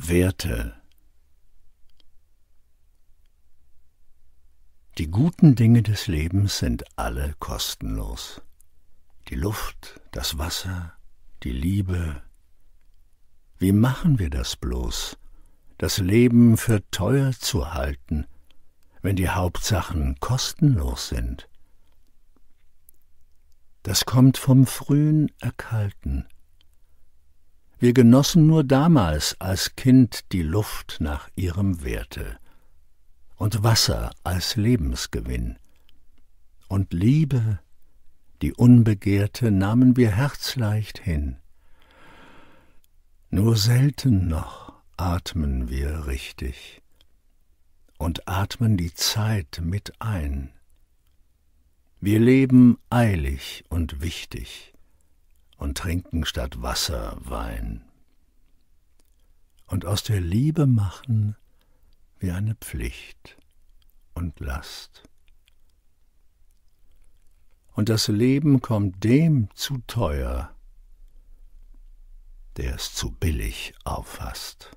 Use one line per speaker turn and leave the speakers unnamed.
Werte. Die guten Dinge des Lebens sind alle kostenlos. Die Luft, das Wasser, die Liebe. Wie machen wir das bloß, das Leben für teuer zu halten, wenn die Hauptsachen kostenlos sind? Das kommt vom frühen Erkalten wir genossen nur damals als Kind die Luft nach ihrem Werte und Wasser als Lebensgewinn. Und Liebe, die unbegehrte, nahmen wir herzleicht hin. Nur selten noch atmen wir richtig und atmen die Zeit mit ein. Wir leben eilig und wichtig und trinken statt Wasser Wein. Und aus der Liebe machen wie eine Pflicht und Last. Und das Leben kommt dem zu teuer, der es zu billig auffasst.